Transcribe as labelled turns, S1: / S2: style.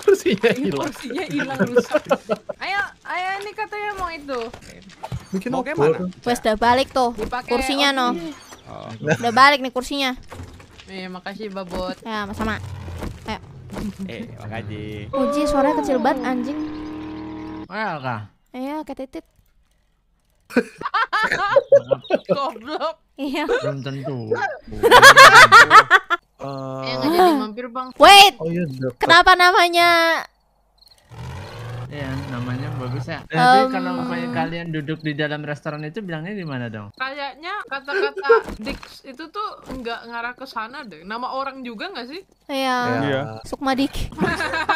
S1: kursinya hilang. Kursinya hilang rusak. ayo, ayo ini katanya mau itu.
S2: Bikin mau kemana mana? Wes udah balik tuh Dipake kursinya no. Oh. Udah balik nih kursinya. Iya, eh, makasih babot. Ya, sama-sama. Ayo. Eh,
S3: makasih. Uji suaranya kecil banget anjing. Well, kah?
S4: Iya, titit Goblok. Iya. Belum
S3: tentu.
S4: mampir bang. Wait.
S3: Oh, iya, Kenapa namanya? Ya namanya bagus ya. Um, eh, kalau umpamanya kalian duduk di dalam restoran itu bilangnya di mana dong?
S1: Kayaknya kata-kata Dix itu tuh nggak ngarah ke sana deh. Nama orang juga nggak sih?
S4: Iya. Yeah. Yeah. Sukma Dik.